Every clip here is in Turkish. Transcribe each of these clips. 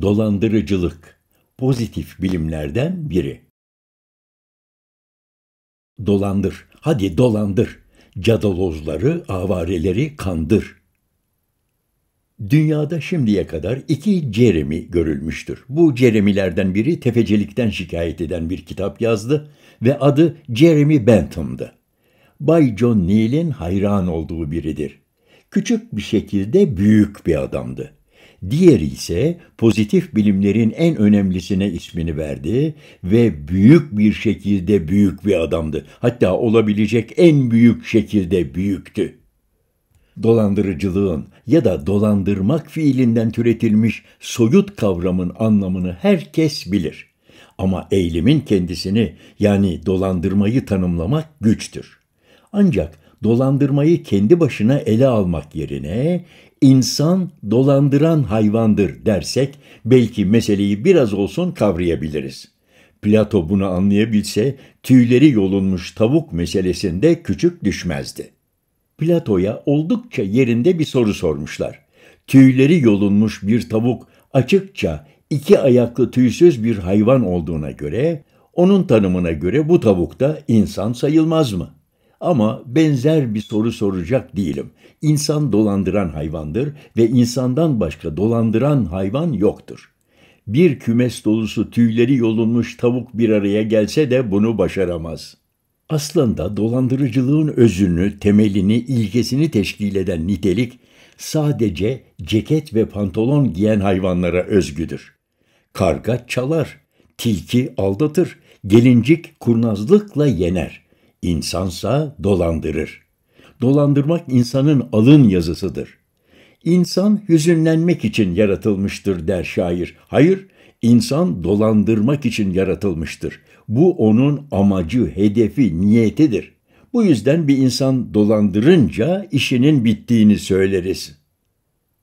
Dolandırıcılık pozitif bilimlerden biri. Dolandır, hadi dolandır. Cadalozları, avareleri kandır. Dünyada şimdiye kadar iki Jeremy görülmüştür. Bu Jeremy'lerden biri tefecilikten şikayet eden bir kitap yazdı ve adı Jeremy Bentham'dı. Bay John Neal'in hayran olduğu biridir. Küçük bir şekilde büyük bir adamdı diğeri ise pozitif bilimlerin en önemlisine ismini verdi ve büyük bir şekilde büyük bir adamdı. Hatta olabilecek en büyük şekilde büyüktü. Dolandırıcılığın ya da dolandırmak fiilinden türetilmiş soyut kavramın anlamını herkes bilir. Ama eğilimin kendisini yani dolandırmayı tanımlamak güçtür. Ancak dolandırmayı kendi başına ele almak yerine insan dolandıran hayvandır dersek belki meseleyi biraz olsun kavrayabiliriz. Plato bunu anlayabilse tüyleri yolunmuş tavuk meselesinde küçük düşmezdi. Plato'ya oldukça yerinde bir soru sormuşlar. Tüyleri yolunmuş bir tavuk açıkça iki ayaklı tüysüz bir hayvan olduğuna göre onun tanımına göre bu tavuk da insan sayılmaz mı?'' Ama benzer bir soru soracak değilim. İnsan dolandıran hayvandır ve insandan başka dolandıran hayvan yoktur. Bir kümes dolusu tüyleri yolunmuş tavuk bir araya gelse de bunu başaramaz. Aslında dolandırıcılığın özünü, temelini, ilkesini teşkil eden nitelik sadece ceket ve pantolon giyen hayvanlara özgüdür. Karga çalar, tilki aldatır, gelincik kurnazlıkla yener insansa dolandırır. Dolandırmak insanın alın yazısıdır. İnsan hüzünlenmek için yaratılmıştır der şair. Hayır, insan dolandırmak için yaratılmıştır. Bu onun amacı, hedefi, niyetidir. Bu yüzden bir insan dolandırınca işinin bittiğini söyleriz.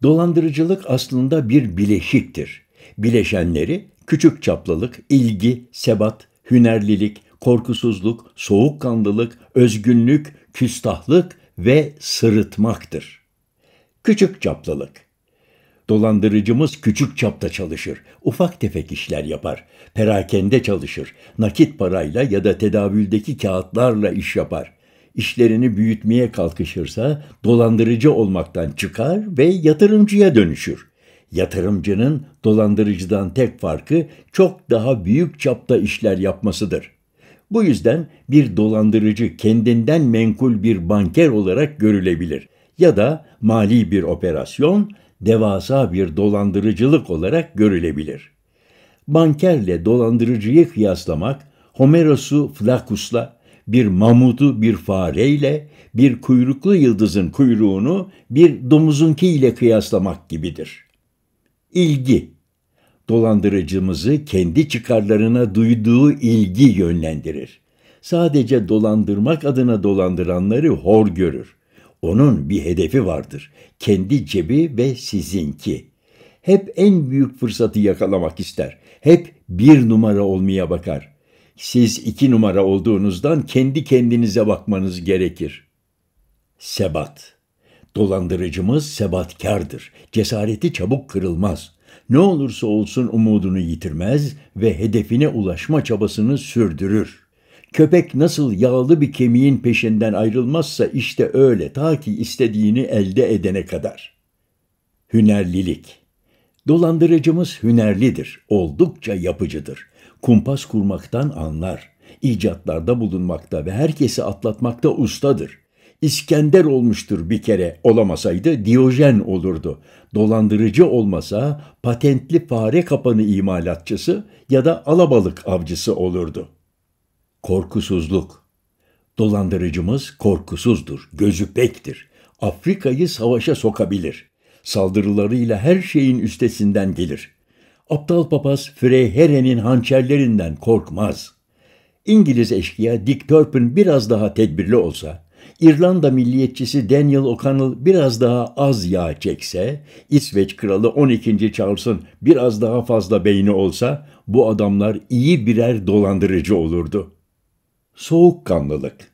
Dolandırıcılık aslında bir bileşiktir. Bileşenleri küçük çaplılık, ilgi, sebat, hünerlilik, korkusuzluk, soğukkanlılık, özgünlük, küstahlık ve sırıtmaktır. Küçük çaplılık Dolandırıcımız küçük çapta çalışır, ufak tefek işler yapar, perakende çalışır, nakit parayla ya da tedavüldeki kağıtlarla iş yapar. İşlerini büyütmeye kalkışırsa dolandırıcı olmaktan çıkar ve yatırımcıya dönüşür. Yatırımcının dolandırıcıdan tek farkı çok daha büyük çapta işler yapmasıdır. Bu yüzden bir dolandırıcı kendinden menkul bir banker olarak görülebilir ya da mali bir operasyon devasa bir dolandırıcılık olarak görülebilir. Bankerle dolandırıcıyı kıyaslamak Homeros'u Flakus'la, bir mamudu bir fareyle, bir kuyruklu yıldızın kuyruğunu bir domuzunki ile kıyaslamak gibidir. İlgi dolandırıcımızı kendi çıkarlarına duyduğu ilgi yönlendirir. Sadece dolandırmak adına dolandıranları hor görür. Onun bir hedefi vardır. Kendi cebi ve sizinki. Hep en büyük fırsatı yakalamak ister. Hep bir numara olmaya bakar. Siz iki numara olduğunuzdan kendi kendinize bakmanız gerekir. Sebat Dolandırıcımız sebatkardır. Cesareti çabuk kırılmaz.'' ne olursa olsun umudunu yitirmez ve hedefine ulaşma çabasını sürdürür. Köpek nasıl yağlı bir kemiğin peşinden ayrılmazsa işte öyle ta ki istediğini elde edene kadar. Hünerlilik Dolandırıcımız hünerlidir, oldukça yapıcıdır. Kumpas kurmaktan anlar, icatlarda bulunmakta ve herkesi atlatmakta ustadır. İskender olmuştur bir kere olamasaydı Diyojen olurdu. Dolandırıcı olmasa patentli fare kapanı imalatçısı ya da alabalık avcısı olurdu. Korkusuzluk Dolandırıcımız korkusuzdur, gözü pektir. Afrika'yı savaşa sokabilir. Saldırılarıyla her şeyin üstesinden gelir. Aptal papaz Freyheren'in hançerlerinden korkmaz. İngiliz eşkıya Dick Turpin biraz daha tedbirli olsa, İrlanda milliyetçisi Daniel O'Connell biraz daha az yağ çekse, İsveç kralı 12. Charles'ın biraz daha fazla beyni olsa bu adamlar iyi birer dolandırıcı olurdu. Soğukkanlılık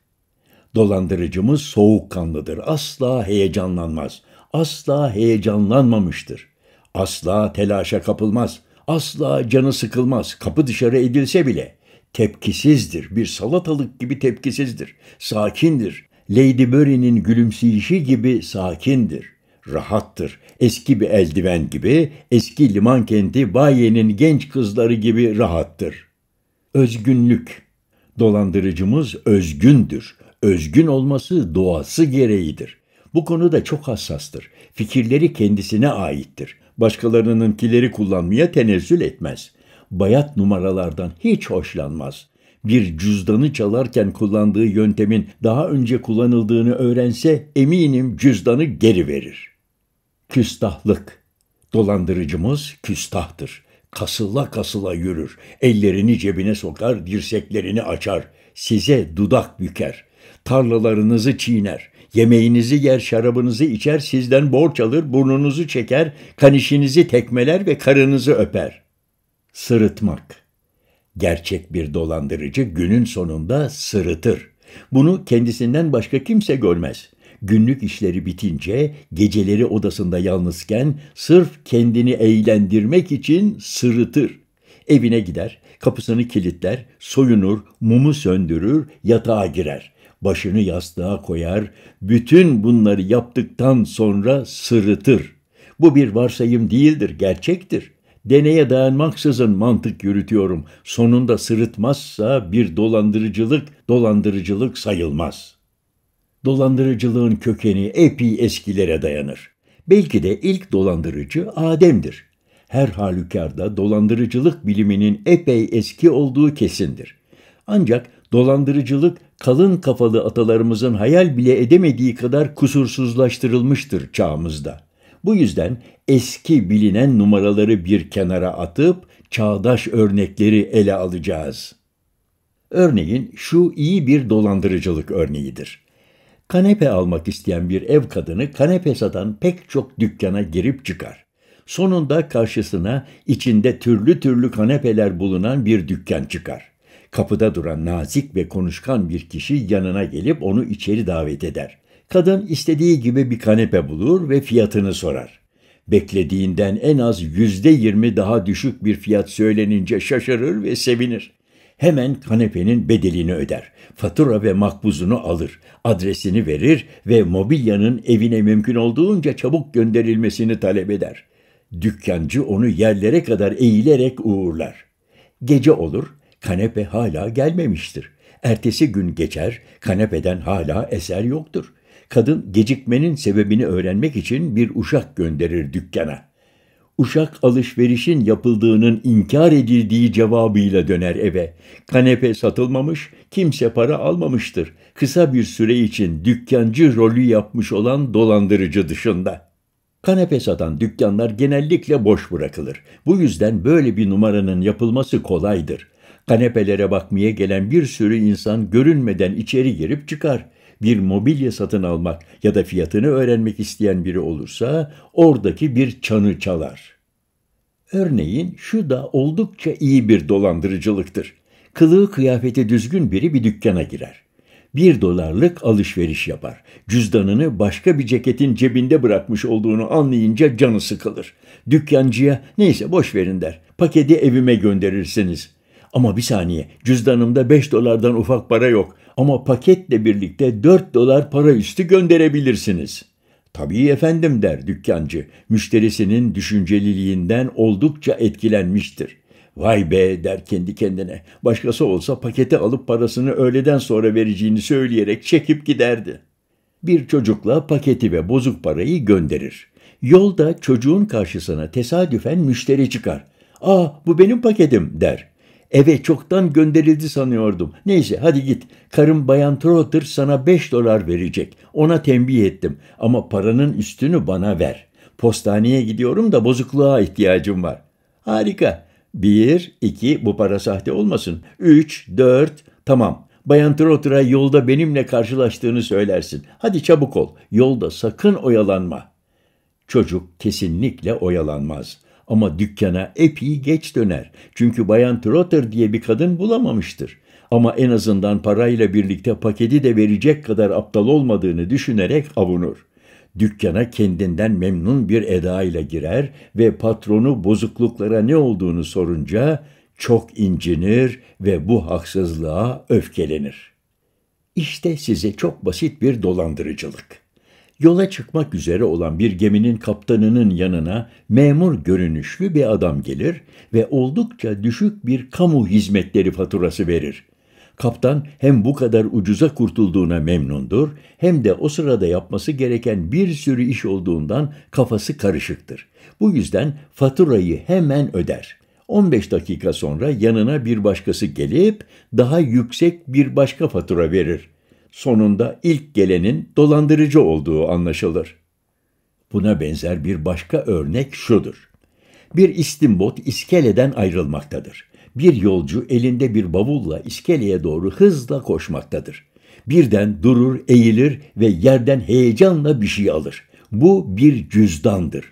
Dolandırıcımız soğukkanlıdır, asla heyecanlanmaz, asla heyecanlanmamıştır, asla telaşa kapılmaz, asla canı sıkılmaz, kapı dışarı edilse bile.'' tepkisizdir. Bir salatalık gibi tepkisizdir. Sakindir. Lady Mary'nin gülümseyişi gibi sakindir, rahattır. Eski bir eldiven gibi, eski liman kenti Baye'nin genç kızları gibi rahattır. Özgünlük. Dolandırıcımız özgündür. Özgün olması doğası gereğidir. Bu konuda çok hassastır. Fikirleri kendisine aittir. Başkalarınınkileri kullanmaya tenezzül etmez. Bayat numaralardan hiç hoşlanmaz bir cüzdanı çalarken kullandığı yöntemin daha önce kullanıldığını öğrense eminim cüzdanı geri verir. Küstahlık. Dolandırıcımız küstahtır. Kasıla kasıla yürür. Ellerini cebine sokar, dirseklerini açar. Size dudak büker. Tarlalarınızı çiğner. Yemeğinizi yer, şarabınızı içer, sizden borç alır, burnunuzu çeker, kanişinizi tekmeler ve karınızı öper. Sırıtmak.'' Gerçek bir dolandırıcı günün sonunda sırıtır. Bunu kendisinden başka kimse görmez. Günlük işleri bitince, geceleri odasında yalnızken sırf kendini eğlendirmek için sırıtır. Evine gider, kapısını kilitler, soyunur, mumu söndürür, yatağa girer. Başını yastığa koyar, bütün bunları yaptıktan sonra sırıtır. Bu bir varsayım değildir, gerçektir. Deneye dayanmaksızın mantık yürütüyorum. Sonunda sırıtmazsa bir dolandırıcılık, dolandırıcılık sayılmaz. Dolandırıcılığın kökeni epey eskilere dayanır. Belki de ilk dolandırıcı Adem'dir. Her halükarda dolandırıcılık biliminin epey eski olduğu kesindir. Ancak dolandırıcılık kalın kafalı atalarımızın hayal bile edemediği kadar kusursuzlaştırılmıştır çağımızda. Bu yüzden eski bilinen numaraları bir kenara atıp çağdaş örnekleri ele alacağız. Örneğin şu iyi bir dolandırıcılık örneğidir. Kanepe almak isteyen bir ev kadını kanepe satan pek çok dükkana girip çıkar. Sonunda karşısına içinde türlü türlü kanepeler bulunan bir dükkan çıkar. Kapıda duran nazik ve konuşkan bir kişi yanına gelip onu içeri davet eder. Kadın istediği gibi bir kanepe bulur ve fiyatını sorar. Beklediğinden en az yüzde yirmi daha düşük bir fiyat söylenince şaşırır ve sevinir. Hemen kanepenin bedelini öder. Fatura ve makbuzunu alır. Adresini verir ve mobilyanın evine mümkün olduğunca çabuk gönderilmesini talep eder. Dükkancı onu yerlere kadar eğilerek uğurlar. Gece olur, kanepe hala gelmemiştir. Ertesi gün geçer, kanepeden hala eser yoktur. Kadın gecikmenin sebebini öğrenmek için bir uşak gönderir dükkana. Uşak alışverişin yapıldığının inkar edildiği cevabıyla döner eve. Kanepe satılmamış, kimse para almamıştır. Kısa bir süre için dükkancı rolü yapmış olan dolandırıcı dışında. Kanepe satan dükkanlar genellikle boş bırakılır. Bu yüzden böyle bir numaranın yapılması kolaydır. Kanepelere bakmaya gelen bir sürü insan görünmeden içeri girip çıkar bir mobilya satın almak ya da fiyatını öğrenmek isteyen biri olursa oradaki bir çanı çalar. Örneğin şu da oldukça iyi bir dolandırıcılıktır. Kılığı kıyafeti düzgün biri bir dükkana girer. Bir dolarlık alışveriş yapar. Cüzdanını başka bir ceketin cebinde bırakmış olduğunu anlayınca canı sıkılır. Dükkancıya neyse boş verin der. Paketi evime gönderirsiniz. Ama bir saniye cüzdanımda 5 dolardan ufak para yok. Ama paketle birlikte 4 dolar para üstü gönderebilirsiniz. Tabii efendim der dükkancı. Müşterisinin düşünceliliğinden oldukça etkilenmiştir. Vay be der kendi kendine. Başkası olsa paketi alıp parasını öğleden sonra vereceğini söyleyerek çekip giderdi. Bir çocukla paketi ve bozuk parayı gönderir. Yolda çocuğun karşısına tesadüfen müşteri çıkar. Aa bu benim paketim der. Eve çoktan gönderildi sanıyordum. Neyse hadi git. Karım Bayan Trotter sana 5 dolar verecek. Ona tembih ettim. Ama paranın üstünü bana ver. Postaneye gidiyorum da bozukluğa ihtiyacım var. Harika. Bir, iki, bu para sahte olmasın. Üç, dört, tamam. Bayan Trotter'a yolda benimle karşılaştığını söylersin. Hadi çabuk ol. Yolda sakın oyalanma. Çocuk kesinlikle oyalanmaz. Ama dükkana epey geç döner. Çünkü Bayan Trotter diye bir kadın bulamamıştır. Ama en azından parayla birlikte paketi de verecek kadar aptal olmadığını düşünerek avunur. Dükkana kendinden memnun bir edayla girer ve patronu bozukluklara ne olduğunu sorunca çok incinir ve bu haksızlığa öfkelenir. İşte size çok basit bir dolandırıcılık.'' yola çıkmak üzere olan bir geminin kaptanının yanına memur görünüşlü bir adam gelir ve oldukça düşük bir kamu hizmetleri faturası verir. Kaptan hem bu kadar ucuza kurtulduğuna memnundur hem de o sırada yapması gereken bir sürü iş olduğundan kafası karışıktır. Bu yüzden faturayı hemen öder. 15 dakika sonra yanına bir başkası gelip daha yüksek bir başka fatura verir sonunda ilk gelenin dolandırıcı olduğu anlaşılır. Buna benzer bir başka örnek şudur. Bir istimbot iskeleden ayrılmaktadır. Bir yolcu elinde bir bavulla iskeleye doğru hızla koşmaktadır. Birden durur, eğilir ve yerden heyecanla bir şey alır. Bu bir cüzdandır.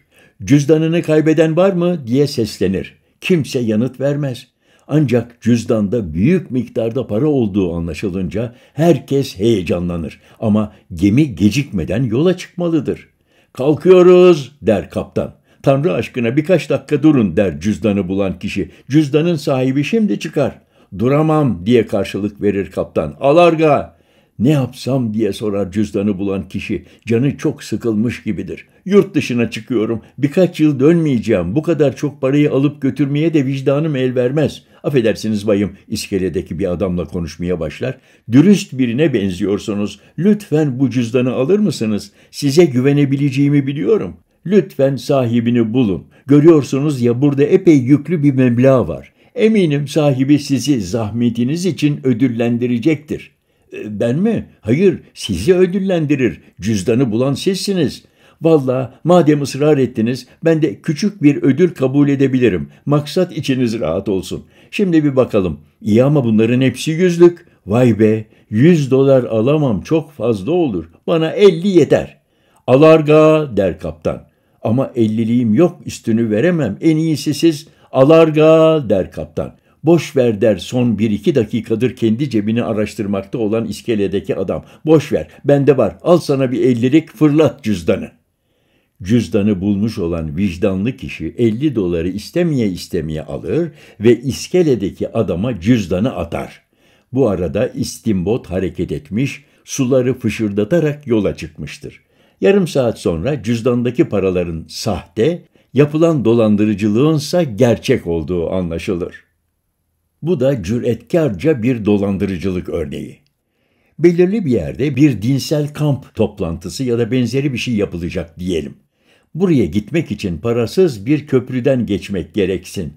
Cüzdanını kaybeden var mı diye seslenir. Kimse yanıt vermez. Ancak cüzdanda büyük miktarda para olduğu anlaşılınca herkes heyecanlanır ama gemi gecikmeden yola çıkmalıdır. Kalkıyoruz der kaptan. Tanrı aşkına birkaç dakika durun der cüzdanı bulan kişi. Cüzdanın sahibi şimdi çıkar. Duramam diye karşılık verir kaptan. Alarga! Ne yapsam diye sorar cüzdanı bulan kişi. Canı çok sıkılmış gibidir. Yurt dışına çıkıyorum. Birkaç yıl dönmeyeceğim. Bu kadar çok parayı alıp götürmeye de vicdanım el vermez. Affedersiniz bayım iskeledeki bir adamla konuşmaya başlar. Dürüst birine benziyorsunuz. Lütfen bu cüzdanı alır mısınız? Size güvenebileceğimi biliyorum. Lütfen sahibini bulun. Görüyorsunuz ya burada epey yüklü bir meblağ var. Eminim sahibi sizi zahmetiniz için ödüllendirecektir. Ee, ben mi? Hayır, sizi ödüllendirir. Cüzdanı bulan sizsiniz. Valla madem ısrar ettiniz ben de küçük bir ödül kabul edebilirim. Maksat içiniz rahat olsun. Şimdi bir bakalım. İyi ama bunların hepsi yüzlük. Vay be 100 dolar alamam çok fazla olur. Bana 50 yeter. Alarga der kaptan. Ama elliliğim yok üstünü veremem. En iyisi siz alarga der kaptan. Boş ver der son bir iki dakikadır kendi cebini araştırmakta olan iskeledeki adam. Boş ver bende var al sana bir ellilik fırlat cüzdanı.'' Cüzdanı bulmuş olan vicdanlı kişi 50 doları istemeye istemeye alır ve iskeledeki adama cüzdanı atar. Bu arada istimbot hareket etmiş, suları fışırdatarak yola çıkmıştır. Yarım saat sonra cüzdandaki paraların sahte, yapılan dolandırıcılığınsa gerçek olduğu anlaşılır. Bu da cüretkarca bir dolandırıcılık örneği. Belirli bir yerde bir dinsel kamp toplantısı ya da benzeri bir şey yapılacak diyelim. Buraya gitmek için parasız bir köprüden geçmek gereksin.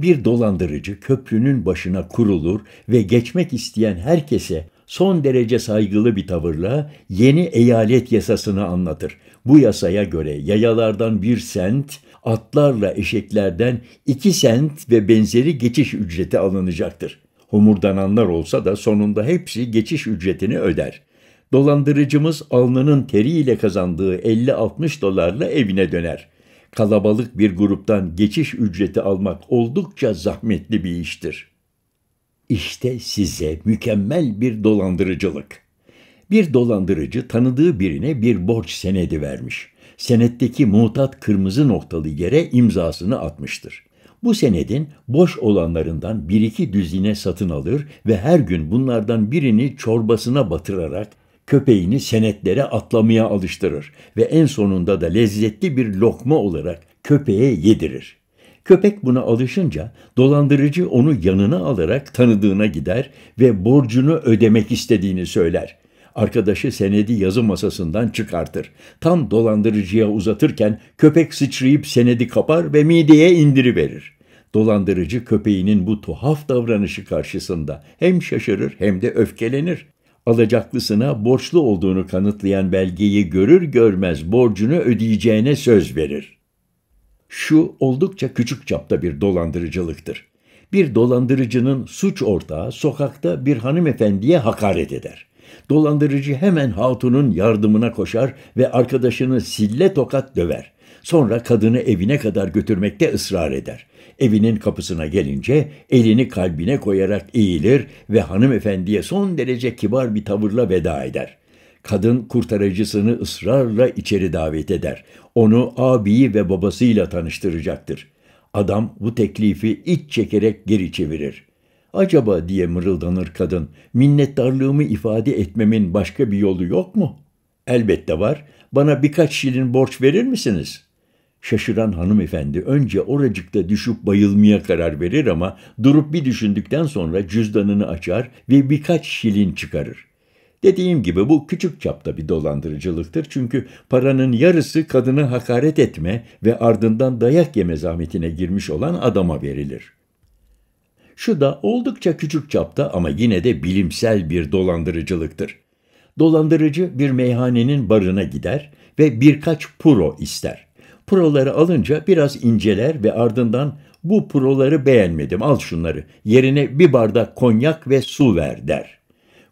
Bir dolandırıcı köprünün başına kurulur ve geçmek isteyen herkese son derece saygılı bir tavırla yeni eyalet yasasını anlatır. Bu yasaya göre yayalardan bir sent, atlarla eşeklerden iki sent ve benzeri geçiş ücreti alınacaktır. Homurdananlar olsa da sonunda hepsi geçiş ücretini öder. Dolandırıcımız alnının teriyle kazandığı 50-60 dolarla evine döner. Kalabalık bir gruptan geçiş ücreti almak oldukça zahmetli bir iştir. İşte size mükemmel bir dolandırıcılık. Bir dolandırıcı tanıdığı birine bir borç senedi vermiş. Senetteki mutat kırmızı noktalı yere imzasını atmıştır. Bu senedin boş olanlarından bir iki düzine satın alır ve her gün bunlardan birini çorbasına batırarak köpeğini senetlere atlamaya alıştırır ve en sonunda da lezzetli bir lokma olarak köpeğe yedirir. Köpek buna alışınca dolandırıcı onu yanına alarak tanıdığına gider ve borcunu ödemek istediğini söyler. Arkadaşı senedi yazı masasından çıkartır. Tam dolandırıcıya uzatırken köpek sıçrayıp senedi kapar ve mideye indiriverir. Dolandırıcı köpeğinin bu tuhaf davranışı karşısında hem şaşırır hem de öfkelenir alacaklısına borçlu olduğunu kanıtlayan belgeyi görür görmez borcunu ödeyeceğine söz verir. Şu oldukça küçük çapta bir dolandırıcılıktır. Bir dolandırıcının suç ortağı sokakta bir hanımefendiye hakaret eder. Dolandırıcı hemen hatunun yardımına koşar ve arkadaşını sille tokat döver. Sonra kadını evine kadar götürmekte ısrar eder. Evinin kapısına gelince elini kalbine koyarak eğilir ve hanımefendiye son derece kibar bir tavırla veda eder. Kadın kurtarıcısını ısrarla içeri davet eder. Onu abiyi ve babasıyla tanıştıracaktır. Adam bu teklifi iç çekerek geri çevirir. Acaba diye mırıldanır kadın, minnettarlığımı ifade etmemin başka bir yolu yok mu? Elbette var. Bana birkaç şilin borç verir misiniz?'' Şaşıran hanımefendi önce oracıkta düşüp bayılmaya karar verir ama durup bir düşündükten sonra cüzdanını açar ve birkaç şilin çıkarır. Dediğim gibi bu küçük çapta bir dolandırıcılıktır çünkü paranın yarısı kadını hakaret etme ve ardından dayak yeme zahmetine girmiş olan adama verilir. Şu da oldukça küçük çapta ama yine de bilimsel bir dolandırıcılıktır. Dolandırıcı bir meyhanenin barına gider ve birkaç puro ister. Proları alınca biraz inceler ve ardından bu proları beğenmedim al şunları yerine bir bardak konyak ve su ver der.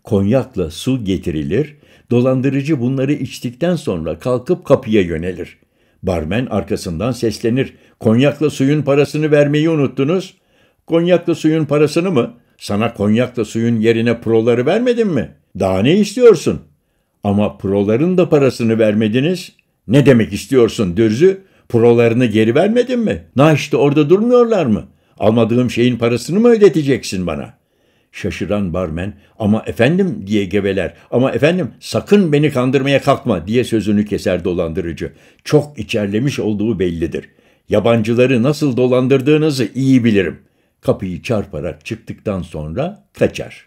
Konyakla su getirilir, dolandırıcı bunları içtikten sonra kalkıp kapıya yönelir. Barmen arkasından seslenir. Konyakla suyun parasını vermeyi unuttunuz. Konyakla suyun parasını mı? Sana konyakla suyun yerine proları vermedim mi? Daha ne istiyorsun? Ama proların da parasını vermediniz.'' Ne demek istiyorsun dürzü? Prolarını geri vermedin mi? Na işte orada durmuyorlar mı? Almadığım şeyin parasını mı ödeteceksin bana? Şaşıran barmen ama efendim diye geveler ama efendim sakın beni kandırmaya kalkma diye sözünü keser dolandırıcı. Çok içerlemiş olduğu bellidir. Yabancıları nasıl dolandırdığınızı iyi bilirim. Kapıyı çarparak çıktıktan sonra kaçar.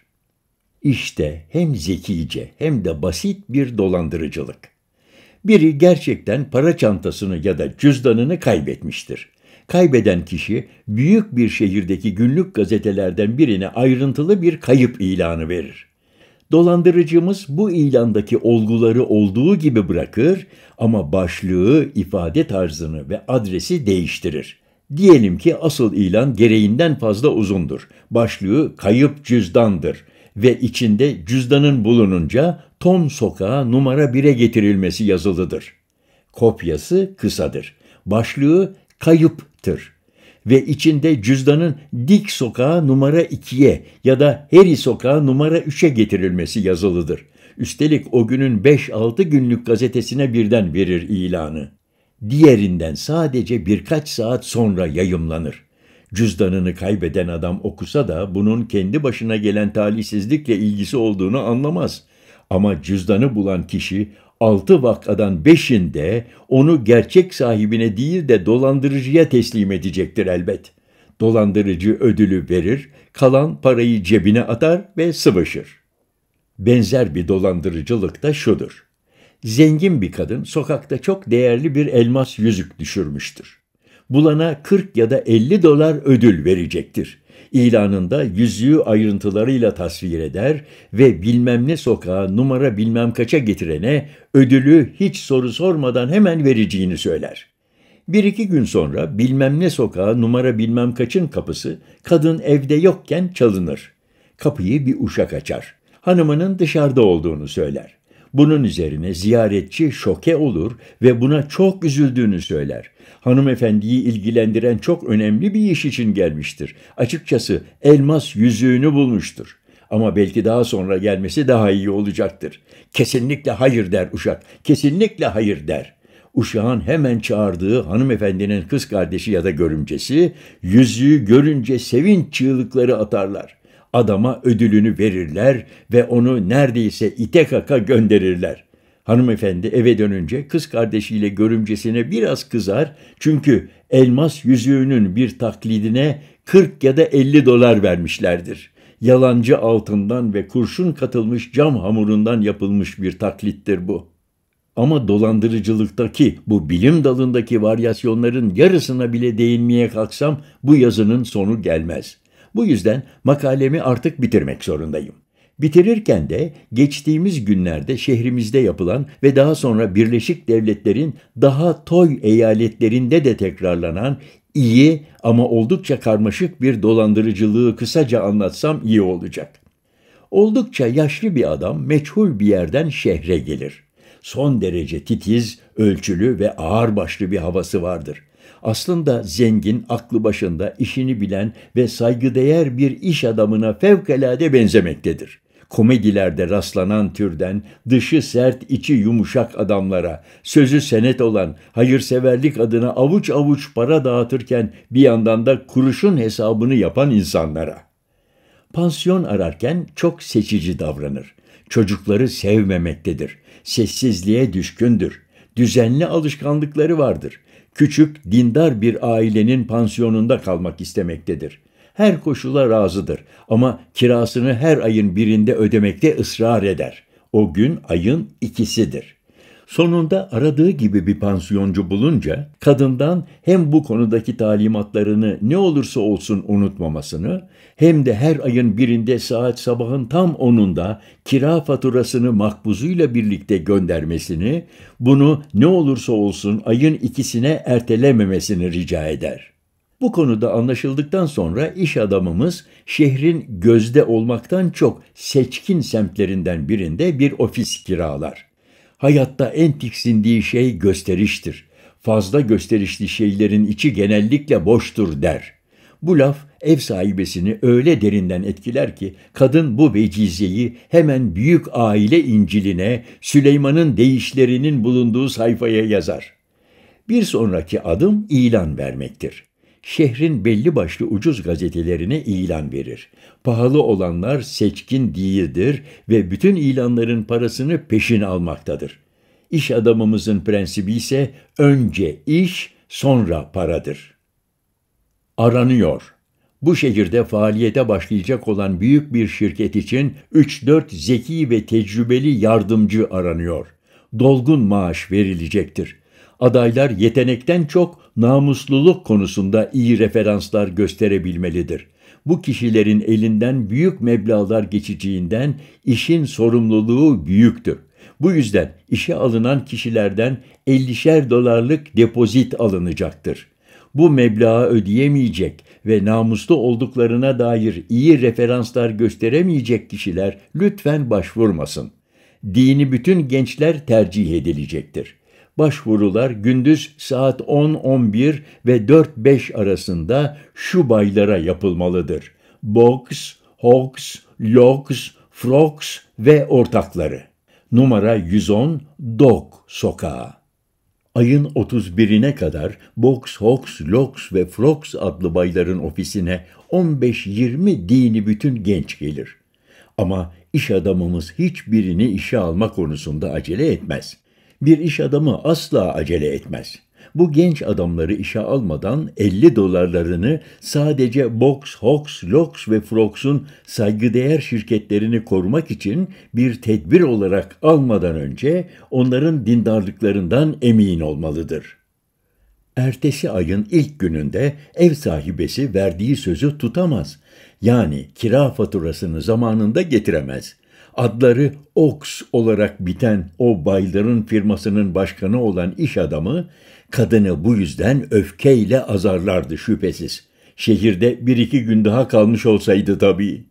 İşte hem zekice hem de basit bir dolandırıcılık.'' Biri gerçekten para çantasını ya da cüzdanını kaybetmiştir. Kaybeden kişi büyük bir şehirdeki günlük gazetelerden birine ayrıntılı bir kayıp ilanı verir. Dolandırıcımız bu ilandaki olguları olduğu gibi bırakır ama başlığı, ifade tarzını ve adresi değiştirir. Diyelim ki asıl ilan gereğinden fazla uzundur. Başlığı kayıp cüzdandır ve içinde cüzdanın bulununca Tom Sokağı numara 1'e getirilmesi yazılıdır. Kopyası kısadır. Başlığı kayıptır ve içinde cüzdanın Dik Sokağa numara 2'ye ya da Harry Sokağa numara 3'e getirilmesi yazılıdır. Üstelik o günün 5-6 günlük gazetesine birden verir ilanı. Diğerinden sadece birkaç saat sonra yayımlanır. Cüzdanını kaybeden adam okusa da bunun kendi başına gelen talihsizlikle ilgisi olduğunu anlamaz. Ama cüzdanı bulan kişi altı vakadan beşinde onu gerçek sahibine değil de dolandırıcıya teslim edecektir elbet. Dolandırıcı ödülü verir, kalan parayı cebine atar ve sıvışır. Benzer bir dolandırıcılık da şudur. Zengin bir kadın sokakta çok değerli bir elmas yüzük düşürmüştür bulana 40 ya da 50 dolar ödül verecektir. İlanında yüzüğü ayrıntılarıyla tasvir eder ve bilmem ne sokağa numara bilmem kaça getirene ödülü hiç soru sormadan hemen vereceğini söyler. Bir iki gün sonra bilmem ne sokağa numara bilmem kaçın kapısı kadın evde yokken çalınır. Kapıyı bir uşak açar. Hanımının dışarıda olduğunu söyler. Bunun üzerine ziyaretçi şoke olur ve buna çok üzüldüğünü söyler. Hanımefendiyi ilgilendiren çok önemli bir iş için gelmiştir. Açıkçası elmas yüzüğünü bulmuştur. Ama belki daha sonra gelmesi daha iyi olacaktır. Kesinlikle hayır der uşak, kesinlikle hayır der. Uşağın hemen çağırdığı hanımefendinin kız kardeşi ya da görümcesi, yüzüğü görünce sevinç çığlıkları atarlar.'' adama ödülünü verirler ve onu neredeyse ite kaka gönderirler. Hanımefendi eve dönünce kız kardeşiyle görümcesine biraz kızar çünkü elmas yüzüğünün bir taklidine 40 ya da 50 dolar vermişlerdir. Yalancı altından ve kurşun katılmış cam hamurundan yapılmış bir taklittir bu. Ama dolandırıcılıktaki bu bilim dalındaki varyasyonların yarısına bile değinmeye kalksam bu yazının sonu gelmez.'' Bu yüzden makalemi artık bitirmek zorundayım. Bitirirken de geçtiğimiz günlerde şehrimizde yapılan ve daha sonra Birleşik Devletler'in daha toy eyaletlerinde de tekrarlanan iyi ama oldukça karmaşık bir dolandırıcılığı kısaca anlatsam iyi olacak. Oldukça yaşlı bir adam meçhul bir yerden şehre gelir. Son derece titiz, ölçülü ve ağırbaşlı bir havası vardır.'' Aslında zengin, aklı başında, işini bilen ve saygıdeğer bir iş adamına fevkalade benzemektedir. Komedilerde rastlanan türden dışı sert, içi yumuşak adamlara, sözü senet olan, hayırseverlik adına avuç avuç para dağıtırken bir yandan da kuruşun hesabını yapan insanlara. Pansiyon ararken çok seçici davranır. Çocukları sevmemektedir. Sessizliğe düşkündür. Düzenli alışkanlıkları vardır küçük, dindar bir ailenin pansiyonunda kalmak istemektedir. Her koşula razıdır ama kirasını her ayın birinde ödemekte ısrar eder. O gün ayın ikisidir. Sonunda aradığı gibi bir pansiyoncu bulunca kadından hem bu konudaki talimatlarını ne olursa olsun unutmamasını hem de her ayın birinde saat sabahın tam onunda kira faturasını makbuzuyla birlikte göndermesini, bunu ne olursa olsun ayın ikisine ertelememesini rica eder. Bu konuda anlaşıldıktan sonra iş adamımız şehrin gözde olmaktan çok seçkin semtlerinden birinde bir ofis kiralar. Hayatta en tiksindiği şey gösteriştir. Fazla gösterişli şeylerin içi genellikle boştur der. Bu laf ev sahibesini öyle derinden etkiler ki kadın bu vecizeyi hemen büyük aile inciline Süleyman'ın değişlerinin bulunduğu sayfaya yazar. Bir sonraki adım ilan vermektir şehrin belli başlı ucuz gazetelerine ilan verir. Pahalı olanlar seçkin değildir ve bütün ilanların parasını peşin almaktadır. İş adamımızın prensibi ise önce iş, sonra paradır. Aranıyor. Bu şehirde faaliyete başlayacak olan büyük bir şirket için 3-4 zeki ve tecrübeli yardımcı aranıyor. Dolgun maaş verilecektir.'' adaylar yetenekten çok namusluluk konusunda iyi referanslar gösterebilmelidir. Bu kişilerin elinden büyük meblalar geçeceğinden işin sorumluluğu büyüktür. Bu yüzden işe alınan kişilerden 50'şer dolarlık depozit alınacaktır. Bu meblağı ödeyemeyecek ve namuslu olduklarına dair iyi referanslar gösteremeyecek kişiler lütfen başvurmasın. Dini bütün gençler tercih edilecektir. Başvurular gündüz saat 10-11 ve 4-5 arasında şu baylara yapılmalıdır. Box, Hawks, Lox, Frogs ve ortakları. Numara 110 Dog Sokağı. Ayın 31'ine kadar Box, Hawks, Lox ve Frogs adlı bayların ofisine 15-20 dini bütün genç gelir. Ama iş adamımız hiçbirini işe alma konusunda acele etmez. Bir iş adamı asla acele etmez. Bu genç adamları işe almadan 50 dolarlarını sadece Box, Hox, Lox ve Frox'un saygıdeğer şirketlerini korumak için bir tedbir olarak almadan önce onların dindarlıklarından emin olmalıdır. Ertesi ayın ilk gününde ev sahibesi verdiği sözü tutamaz. Yani kira faturasını zamanında getiremez.'' adları Ox olarak biten o Baylar'ın firmasının başkanı olan iş adamı, kadını bu yüzden öfkeyle azarlardı şüphesiz. Şehirde bir iki gün daha kalmış olsaydı tabii.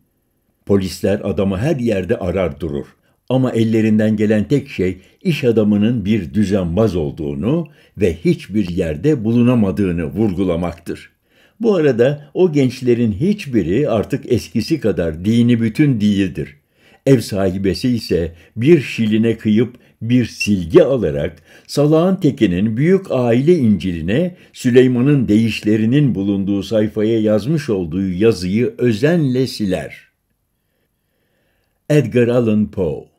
Polisler adamı her yerde arar durur. Ama ellerinden gelen tek şey iş adamının bir düzenbaz olduğunu ve hiçbir yerde bulunamadığını vurgulamaktır. Bu arada o gençlerin hiçbiri artık eskisi kadar dini bütün değildir. Ev sahibesi ise bir şiline kıyıp bir silgi alarak Salahan Tekin'in büyük aile inciline Süleyman'ın değişlerinin bulunduğu sayfaya yazmış olduğu yazıyı özenle siler. Edgar Allan Poe